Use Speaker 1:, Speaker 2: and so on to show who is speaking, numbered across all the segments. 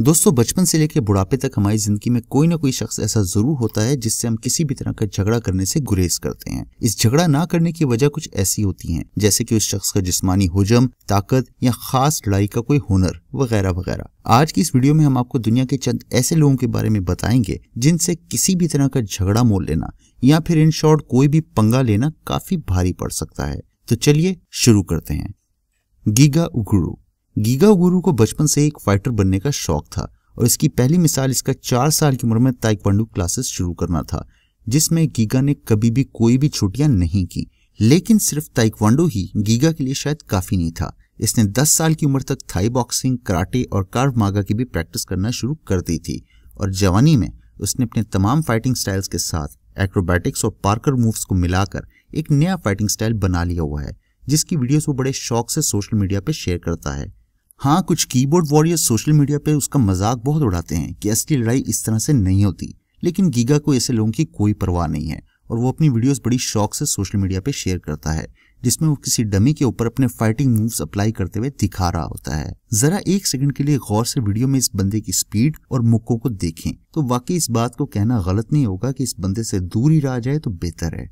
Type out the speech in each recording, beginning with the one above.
Speaker 1: दोस्तों बचपन से लेकर बुढ़ापे तक हमारी जिंदगी में कोई ना कोई शख्स ऐसा जरूर होता है जिससे हम किसी भी तरह का झगड़ा करने से गुरेज करते हैं इस झगड़ा ना करने की वजह कुछ ऐसी होती है जैसे कि उस शख्स का जिस्मानी हुजम ताकत या खास लड़ाई का कोई हुनर वगैरह वगैरह आज की इस वीडियो में हम आपको दुनिया के चंद ऐसे लोगों के बारे में बताएंगे जिनसे किसी भी तरह का झगड़ा मोल लेना या फिर इन शॉर्ट कोई भी पंगा लेना काफी भारी पड़ सकता है तो चलिए शुरू करते हैं गीगा उगड़ू गीगा गुरु को बचपन से एक फाइटर बनने का शौक था और इसकी पहली मिसाल इसका चार साल की उम्र में ताइक्वांडू क्लासेस शुरू करना था जिसमें गीगा ने कभी भी कोई भी छुट्टियां नहीं की लेकिन सिर्फ ताइक्वांडो ही गीगा के लिए शायद काफी नहीं था इसने 10 साल की उम्र तक थाई बॉक्सिंग कराटे और कार्व मागा की भी प्रैक्टिस करना शुरू कर दी थी और जवानी में उसने अपने तमाम फाइटिंग स्टाइल्स के साथ एक्रोबैटिक्स और पार्कर मूव्स को मिलाकर एक नया फाइटिंग स्टाइल बना लिया हुआ है जिसकी वीडियोस वो बड़े शौक से सोशल मीडिया पर शेयर करता है हाँ कुछ कीबोर्ड वॉरियर्स सोशल मीडिया पे उसका मजाक बहुत उड़ाते हैं कि असली लड़ाई इस तरह से नहीं होती लेकिन गीगा को ऐसे लोगों की कोई परवाह नहीं है और वो अपनी वीडियोस बड़ी शौक से सोशल मीडिया पे शेयर करता है जिसमें वो किसी डमी के ऊपर अपने फाइटिंग मूव्स अप्लाई करते हुए दिखा रहा होता है जरा एक सेकंड के लिए गौर से वीडियो में इस बंदे की स्पीड और मुक्कों को देखें तो वाकई इस बात को कहना गलत नहीं होगा कि इस बंदे से दूर ही रहा जाए तो बेहतर है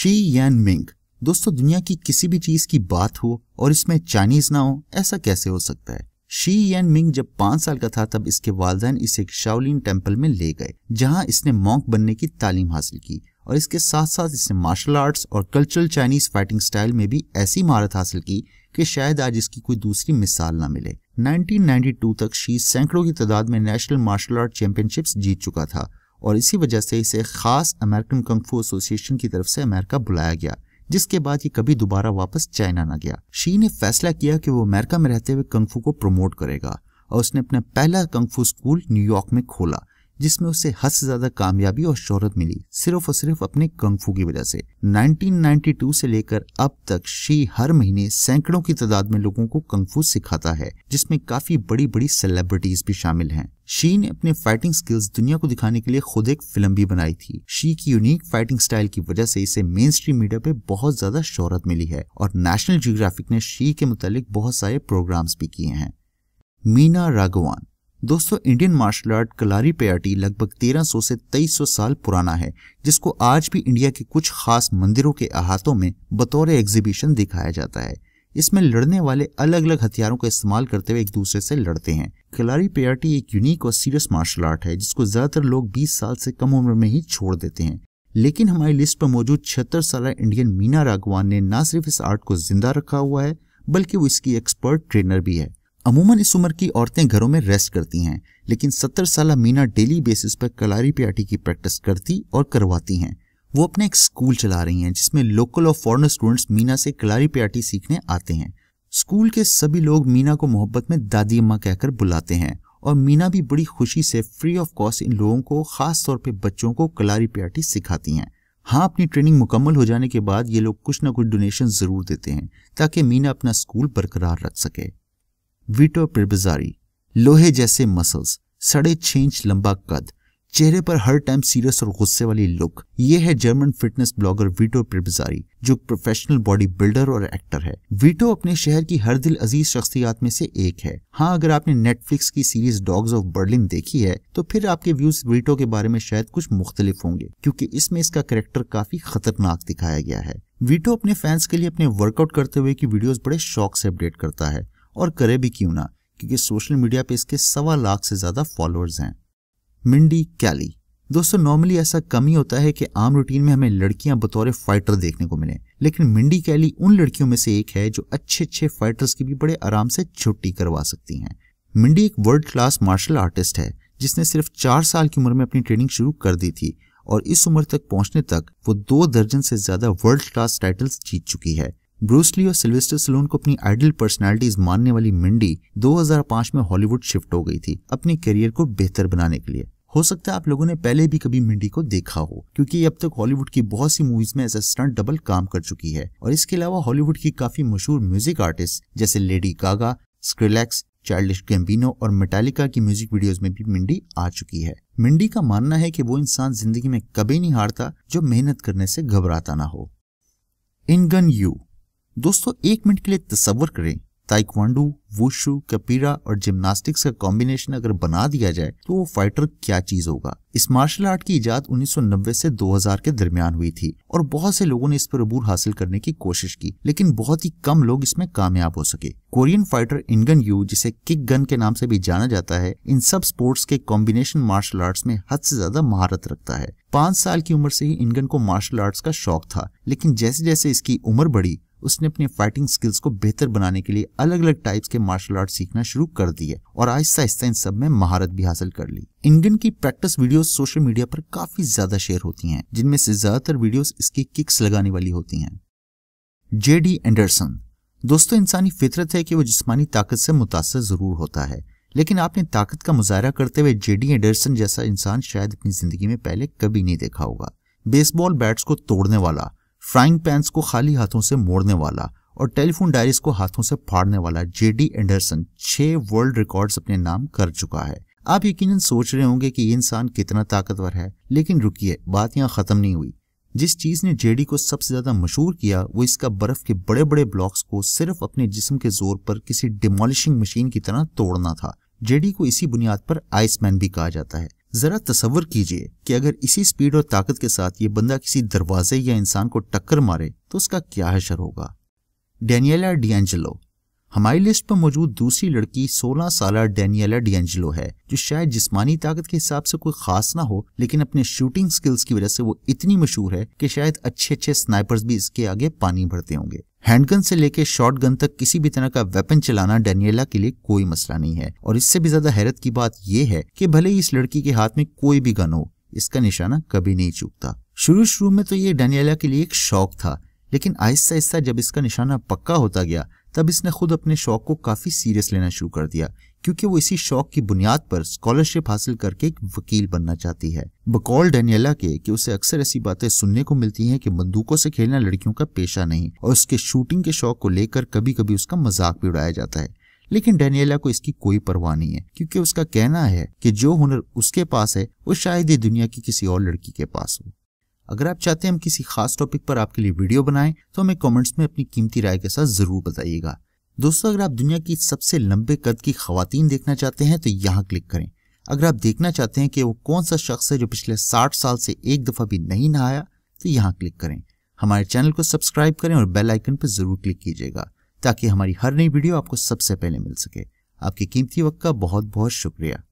Speaker 1: शी यान मिंग दोस्तों दुनिया की किसी भी चीज की बात हो और इसमें चाइनीज ना हो ऐसा कैसे हो सकता है शी एन मिंग जब पांच साल का था तब इसके वालदेन इसे शाओलिन टेम्पल में ले गए जहां इसने मॉन्क बनने की तालीम हासिल की और इसके साथ साथ इसने मार्शल आर्ट्स और कल्चरल चाइनीज फाइटिंग स्टाइल में भी ऐसी महारत हासिल की कि शायद आज इसकी कोई दूसरी मिसाल ना मिले 1992 तक शी सैकड़ों की तादाद में नेशनल मार्शल आर्ट चैंपियनशिप्स जीत चुका था और इसी वजह से इसे खास अमेरिकन कंफू एसोसिएशन की तरफ से अमेरिका बुलाया गया जिसके बाद ये कभी दोबारा वापस चाइना ना गया शी ने फैसला किया कि वो अमेरिका में रहते हुए कंगफू को प्रमोट करेगा और उसने अपना पहला कंगफू स्कूल न्यूयॉर्क में खोला जिसमें उसे हद से ज्यादा कामयाबी और शोहरत मिली सिर्फ और सिर्फ अपने कंगफू की वजह से 1992 से लेकर अब तक शी हर महीने सैकड़ों की तादाद में लोगों को कंगफू सिखाता है जिसमें काफी बड़ी बड़ी सेलिब्रिटीज भी शामिल हैं शी ने अपने फाइटिंग स्किल्स दुनिया को दिखाने के लिए खुद एक फिल्म भी बनाई थी शी की यूनिक फाइटिंग स्टाइल की वजह से इसे मेन स्ट्रीम मीडिया पे बहुत ज्यादा शोहरत मिली है और नेशनल जियोग्राफिक ने शी के मुतालिक बहुत सारे प्रोग्राम्स भी किए हैं मीना राघवान दोस्तों Indian martial art Kalaripayattu लगभग 1300 से 2300 साल पुराना है जिसको आज भी इंडिया के कुछ खास मंदिरों के अहातों में बतौर एग्जीबिशन दिखाया जाता है इसमें लड़ने वाले अलग अलग हथियारों का इस्तेमाल करते हुए एक दूसरे से लड़ते हैं कलारी पेयाटी एक यूनिक और सीरियस मार्शल आर्ट है जिसको ज्यादातर लोग बीस साल से कम उम्र में ही छोड़ देते हैं लेकिन हमारी लिस्ट पर मौजूद छिहत्तर साल इंडियन मीना राघवान ने न सिर्फ इस आर्ट को जिंदा रखा हुआ है बल्कि वो इसकी एक्सपर्ट ट्रेनर भी है अमूमन इस उम्र की औरतें घरों में रेस्ट करती हैं लेकिन सत्तर साल मीना डेली बेसिस पर कलारी प्याटी की प्रैक्टिस करती और करवाती हैं वो अपने एक स्कूल चला रही हैं जिसमें लोकल और फॉरनर स्टूडेंट्स मीना से कलारी प्याटी सीखने आते हैं स्कूल के सभी लोग मीना को मोहब्बत में दादी अम्मा कहकर बुलाते हैं और मीना भी बड़ी खुशी से फ्री ऑफ कॉस्ट इन लोगों को खास तौर पे बच्चों को कलारी प्याटी सिखाती हैं हाँ अपनी ट्रेनिंग मुकम्मल हो जाने के बाद ये लोग कुछ ना कुछ डोनेशन ज़रूर देते हैं ताकि मीना अपना स्कूल बरकरार रख सके विटो पिरबजारी लोहे जैसे मसल्स सड़े छः इंच लंबा कद चेहरे पर हर टाइम सीरियस और गुस्से वाली लुक ये है जर्मन फिटनेस ब्लॉगर वीटो प्रिबजारी जो प्रोफेशनल बॉडी बिल्डर और एक्टर है वीटो अपने शहर की हर दिल अजीज शख्सियात में से एक है हाँ अगर आपने नेटफ्लिक्स की सीरीज डॉग्स ऑफ बर्लिन देखी है तो फिर आपके व्यूज वीटो के बारे में शायद कुछ मुख्तलिफ होंगे क्योंकि इसमें इसका करेक्टर काफी खतरनाक दिखाया गया है वीटो अपने फैंस के लिए अपने वर्कआउट करते हुए की वीडियो बड़े शौक से अपडेट करता है और करे भी क्यों ना क्योंकि सोशल मीडिया पे इसके सवा लाख से ज़्यादा फॉलोअर्स हैं मिंडी कैली दोस्तों नॉर्मली ऐसा कम ही होता है कि आम रूटीन में हमें लड़कियां बतौर फाइटर देखने को मिले लेकिन मिंडी कैली उन लड़कियों में से एक है जो अच्छे अच्छे फाइटर्स की भी बड़े आराम से छुट्टी करवा सकती हैं मिंडी एक वर्ल्ड क्लास मार्शल आर्टिस्ट है जिसने सिर्फ चार साल की उम्र में अपनी ट्रेनिंग शुरू कर दी थी और इस उम्र तक पहुंचने तक वो दो दर्जन से ज्यादा वर्ल्ड क्लास टाइटल्स जीत चुकी है ब्रूसली और सिल्वेस्टर सलोन को अपनी आइडल पर्सनालिटीज मानने वाली मिंडी 2005 में हॉलीवुड शिफ्ट हो गई थी अपने करियर को बेहतर बनाने के लिए हो सकता है आप लोगों ने पहले भी कभी मिंडी को देखा हो क्योंकि अब तक हॉलीवुड की बहुत सी मूवीज में स्टंट डबल काम कर चुकी है और इसके अलावा हॉलीवुड की काफी मशहूर म्यूजिक आर्टिस्ट जैसे Lady Gaga Skrillex Childish Gambino और मेटालिका की म्यूजिक वीडियोस में भी मिंडी आ चुकी है मिंडी का मानना है कि वो इंसान जिंदगी में कभी नहीं हारता जो मेहनत करने से घबराता ना हो इनगन यू दोस्तों एक मिनट के लिए तस्वर करें ताइक्वांडू वुशु कपीरा और जिम्नास्टिक्स का कॉम्बिनेशन अगर बना दिया जाए तो वो फाइटर क्या चीज होगा इस मार्शल आर्ट की इजाद 1990 से 2000 के दरमियान हुई थी और बहुत से लोगों ने इस पर अबूर हासिल करने की कोशिश की लेकिन बहुत ही कम लोग इसमें कामयाब हो सके कोरियन फाइटर इनगन यू जिसे किक गन के नाम से भी जाना जाता है इन सब स्पोर्ट्स के कॉम्बिनेशन मार्शल आर्ट्स में हद से ज्यादा महारत रखता है पांच साल की उम्र से ही इनगन को मार्शल आर्ट्स का शौक था लेकिन जैसे जैसे इसकी उम्र बढ़ी उसने अपने फाइटिंग स्किल्स को बेहतर बनाने के लिए अलग अलग टाइप्स के मार्शल आर्ट सीखना शुरू कर दिए और आहिस्ता आहिस्ता इन सब में महारत भी हासिल कर ली इंडियन की प्रैक्टिस वीडियोस सोशल मीडिया पर काफी ज्यादा शेयर होती हैं जिनमें से ज्यादातर वीडियोस इसकी किक्स लगाने वाली होती हैं जे डी एंडरसन दोस्तों इंसानी फितरत है कि वो जिसमानी ताकत से मुतासर जरूर होता है लेकिन आपने ताकत का मुजाहरा करते हुए जे डी एंडरसन जैसा इंसान शायद अपनी जिंदगी में पहले कभी नहीं देखा होगा बेसबॉल बैट्स को तोड़ने वाला फ्राइंग पैंस को खाली हाथों से मोड़ने वाला और टेलीफोन डायरीज को हाथों से फाड़ने वाला जेडी एंडरसन छह वर्ल्ड रिकॉर्ड्स अपने नाम कर चुका है आप यकीन सोच रहे होंगे कि ये इंसान कितना ताकतवर है लेकिन रुकिए बात यहाँ खत्म नहीं हुई जिस चीज ने जेडी को सबसे ज्यादा मशहूर किया वो इसका बर्फ के बड़े बड़े ब्लॉक्स को सिर्फ अपने जिस्म के जोर पर किसी डिमोलिशिंग मशीन की तरह तोड़ना था जेडी को इसी बुनियाद पर आइसमैन भी कहा जाता है ज़रा तस्वर कीजिए कि अगर इसी स्पीड और ताकत के साथ ये बंदा किसी दरवाजे या इंसान को टक्कर मारे तो उसका क्या हशर होगा डेनियला डियंजलो हमारी लिस्ट पर मौजूद दूसरी लड़की 16 साल डेनियला डियंजलो है जो शायद जिस्मानी ताकत के हिसाब से कोई खास ना हो लेकिन अपने शूटिंग स्किल्स की वजह से वो इतनी मशहूर है कि शायद अच्छे अच्छे स्नाइपर्स भी इसके आगे पानी भरते होंगे हैंडगन से लेकर शॉटगन तक किसी भी तरह का वेपन चलाना डेनियला के लिए कोई मसला नहीं है और इससे भी ज्यादा हैरत की बात यह है कि भले ही इस लड़की के हाथ में कोई भी गन हो इसका निशाना कभी नहीं चूकता शुरू शुरू में तो ये डेनियला के लिए एक शौक था लेकिन आहिस्ता आहिस्ता जब इसका निशाना पक्का होता गया तब इसने खुद अपने शौक को काफी सीरियस लेना शुरू कर दिया क्योंकि वो इसी शौक की बुनियाद पर स्कॉलरशिप हासिल करके एक वकील बनना चाहती है बकौल डेनियला के कि उसे अक्सर ऐसी बातें सुनने को मिलती हैं कि बंदूकों से खेलना लड़कियों का पेशा नहीं और उसके शूटिंग के शौक को लेकर कभी कभी उसका मजाक भी उड़ाया जाता है लेकिन डेनियला को इसकी कोई परवाह नहीं है क्योंकि उसका कहना है कि जो हुनर उसके पास है वो शायद ही दुनिया की किसी और लड़की के पास हो अगर आप चाहते हैं हम किसी खास टॉपिक पर आपके लिए वीडियो बनाएं तो हमें कमेंट्स में अपनी कीमती राय के साथ जरूर बताइएगा दोस्तों अगर आप दुनिया की सबसे लंबे कद की खातन देखना चाहते हैं तो यहाँ क्लिक करें अगर आप देखना चाहते हैं कि वो कौन सा शख्स है जो पिछले 60 साल से एक दफ़ा भी नहीं नहाया तो यहाँ क्लिक करें हमारे चैनल को सब्सक्राइब करें और बेल आइकन पर ज़रूर क्लिक कीजिएगा ताकि हमारी हर नई वीडियो आपको सबसे पहले मिल सके आपके कीमती वक्त का बहुत बहुत शुक्रिया